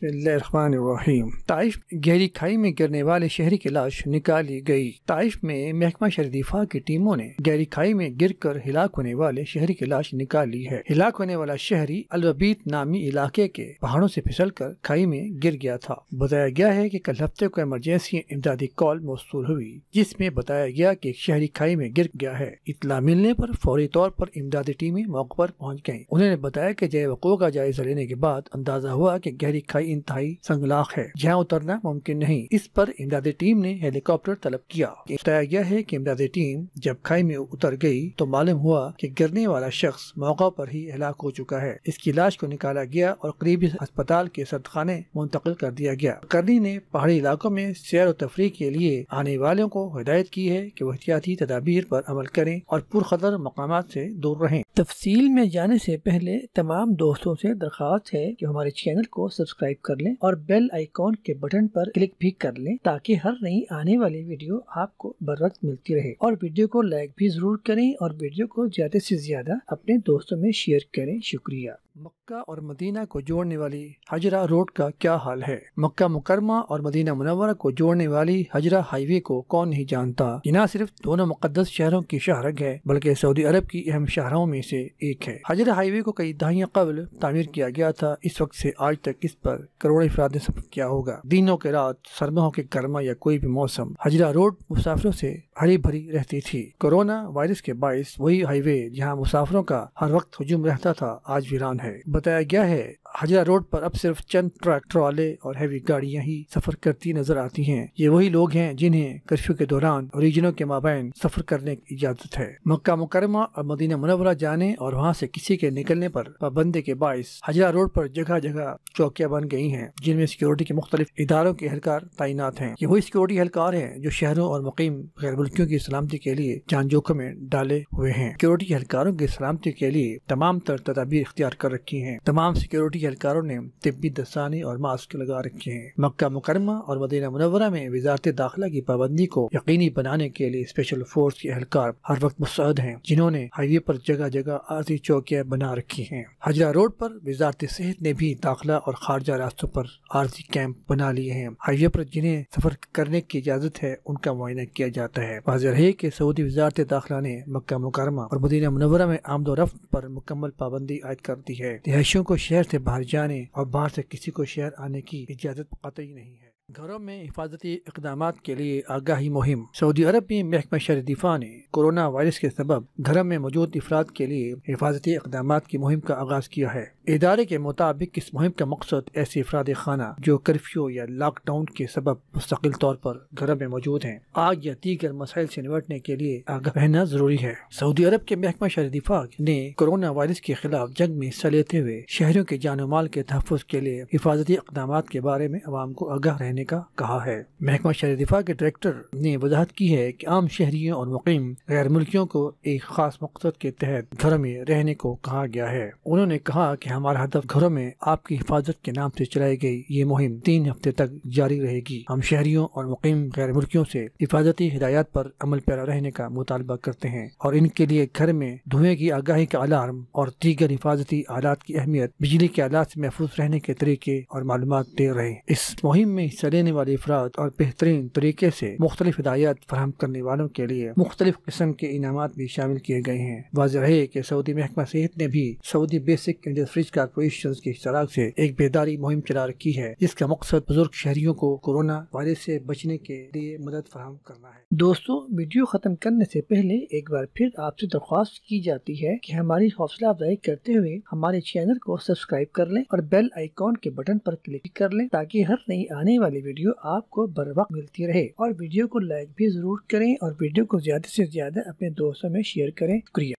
بسم اللہ الرحمن الرحیم طائف گہری کھائی میں گرنے والے شہری کی لاش نکالی گئی طائف میں محکمہ شہر دفاع کی ٹیموں نے گہری کھائی میں گر کر ہلاک ہونے والے شہری کی لاش نکالی ہے ہلاک ہونے والا شہری الوبیت نامی علاقے کے پہاڑوں سے پھسل کر کھائی میں گر گیا تھا بتایا گیا ہے کہ کل ہفتے کو ایمرجنسی امدادی کال موصول ہوئی جس میں بتایا گیا کہ ایک شہری کھائی میں گر گیا ہے اطلاع ملنے پر فوری طور پر امدادی ٹیمیں موقع پر پہنچ گئیں انہوں نے بتایا کہ جے وقوع کا جائزہ لینے کے بعد اندازہ ہوا کہ گہری کھائی انتہائی سنگلاخ ہے جہاں اترنا ممکن نہیں اس پر امدادی ٹیم نے ہیلی کاپٹر طلب کیا بتایا گیا ہے کہ امدادی ٹیم جب کھائی میں اتر گئی تو معلوم ہوا کہ گرنے والا شخص موقع پر ہی ہلاک ہو چکا ہے اس کی لاش کو نکالا گیا اور قریبی ہسپتال کے سرد خانے منتقل کر دیا گیا کرنی نے پہاڑی علاقوں میں سیر و تفریح کے لیے آنے والوں کو ہدایت کی ہے کہ وہ احتیاطی تدابیر پر عمل کریں اور پرخطر مقامات سے دور رہیں تفصیل میں جانے سے پہلے تمام دوستوں سے درخواست ہے کہ ہمارے چینل کو سبسکرائب سبسکرائب کر لیں اور بیل آئیکن کے بٹن پر کلک بھی کر لیں تاکہ ہر نئی آنے والی ویڈیو آپ کو بر وقت ملتی رہے اور ویڈیو کو لائک بھی ضرور کریں اور ویڈیو کو زیادہ سے زیادہ اپنے دوستوں میں شیئر کریں شکریہ مکہ اور مدینہ کو جوڑنے والی حجرہ روڈ کا کیا حال ہے مکہ مکرمہ اور مدینہ منورہ کو جوڑنے والی حجرہ ہائی وے کو کون نہیں جانتا یہ نہ صرف دونوں مقدس شہروں کی شہرگ ہے بلکہ سعودی عرب کی اہم شہروں میں سے ایک ہے حجرہ ہائی وے کو کئی دہائیاں قبل تعمیر کیا گیا تھا اس وقت سے آج تک اس پر کروڑ افراد نے سفر کیا ہوگا دینوں کے رات سرماؤں کے گرما یا کوئی بھی موسم حجرہ روڈ مسافروں سے ہری بھری رہتی تھی کورونا وائرس کے باعث وہی ہائی وے جہاں مسافروں کا ہر وقت ہجوم رہتا تھا آج ویران ہے بتایا گیا ہے حجرہ روڈ پر اب صرف چند ٹرک ٹرالے اور ہیوی گاڑیاں ہی سفر کرتی نظر آتی ہیں یہ وہی لوگ ہیں جنہیں کرفیو کے دوران ریجنوں کے مابین سفر کرنے کی اجازت ہے مکہ مکرمہ اور مدینہ منورہ جانے اور وہاں سے کسی کے نکلنے پر پابندی کے باعث حجرہ روڈ پر جگہ جگہ چوکیاں بن گئی ہیں جن میں سیکیورٹی کے مختلف اداروں کے اہلکار تعینات ہیں یہ وہی سیکیورٹی اہلکار ہیں جو شہروں اور مقیم غیر ملکیوں کی سلامتی کے لیے جان جوکوں میں ڈالے ہوئے ہیں سیکیورٹی اہلکاروں کی سلامتی کے لیے تمام تر تدابیر اختیار کر رکھی ہیں تمام سیکیورٹی اہلکاروں نے طبی دستانے اور ماسک لگا رکھے ہیں مکہ مکرمہ اور مدینہ منورہ میں وزارت داخلہ کی پابندی کو یقینی بنانے کے لیے اسپیشل فورس کے اہلکار ہر وقت مستعد ہیں جنہوں نے ہائی وے پر جگہ جگہ عارضی چوکیاں بنا رکھی ہیں حجرہ روڈ پر وزارت صحت نے بھی داخلہ اور خارجہ راستوں پر عارضی کیمپ بنا لیے ہیں ہائی وے پر جنہیں سفر کرنے کی اجازت ہے ان کا معائنہ کیا جاتا ہے واضح رہے کہ سعودی وزارت داخلہ نے مکہ مکرمہ اور مدینہ منورہ میں آمد و رفت پر مکمل پابندی عائد کر دی ہے رہائشیوں کو شہر سے باہر جانے اور باہر سے کسی کو شہر آنے کی اجازت قطعی نہیں ہے گھروں میں حفاظتی اقدامات کے لیے آگاہی مہم سعودی عرب میں محکمہ شہر دفاع نے کورونا وائرس کے سبب گھروں میں موجود افراد کے لیے حفاظتی اقدامات کی مہم کا آغاز کیا ہے ادارے کے مطابق اس مہم کا مقصد ایسے افراد خانہ جو کرفیو یا لاک ڈاؤن کے سبب مستقل طور پر گھر میں موجود ہیں آگ یا دیگر مسائل سے نمٹنے کے لیے آگاہ رہنا ضروری ہے سعودی عرب کے محکمہ شہر دفاع نے کورونا وائرس کے خلاف جنگ میں حصہ لیتے ہوئے شہریوں کے جان و مال کے تحفظ کے لیے حفاظتی اقدامات کے بارے میں عوام کو آگاہ رہنے کا کہا ہے محکمہ شہر دفاع کے ڈائریکٹر نے وضاحت کی ہے کہ عام شہریوں اور مقیم غیر ملکیوں کو ایک خاص مقصد کے تحت گھر میں رہنے کو کہا گیا ہے انہوں نے کہا کہ ہمارا ہدف گھروں میں آپ کی حفاظت کے نام سے چلائی گئی یہ مہم تین ہفتے تک جاری رہے گی ہم شہریوں اور مقیم غیر ملکیوں سے حفاظتی ہدایات پر عمل پیرا رہنے کا مطالبہ کرتے ہیں اور ان کے لیے گھر میں دھوئے کی آگاہی کا الارم اور دیگر حفاظتی آلات کی اہمیت بجلی کے آلات سے محفوظ رہنے کے طریقے اور معلومات دے رہے ہیں اس مہم میں حصہ لینے والے افراد اور بہترین طریقے سے مختلف ہدایات فراہم کرنے والوں کے لیے مختلف قسم کے انعامات بھی شامل کیے گئے ہیں واضح رہے کہ سعودی محکمہ صحت نے بھی سعودی بیسک انڈسٹریز کارپوریشن کے اشتراک سے ایک بیداری مہم چلا رکھی ہے جس کا مقصد بزرگ شہریوں کو کورونا وائرس سے بچنے کے لیے مدد فراہم کرنا ہے دوستو ویڈیو ختم کرنے سے پہلے ایک بار پھر آپ سے درخواست کی جاتی ہے کہ ہماری حوصلہ افزائی کرتے ہوئے ہمارے چینل کو سبسکرائب کر لیں اور بیل آئیکن کے بٹن پر کلک کر لیں تاکہ ہر نئی آنے والی ویڈیو آپ کو بر وقت ملتی رہے اور ویڈیو کو لائک بھی ضرور کریں اور ویڈیو کو زیادہ سے زیادہ اپنے دوستوں میں شیئر کریں شکریہ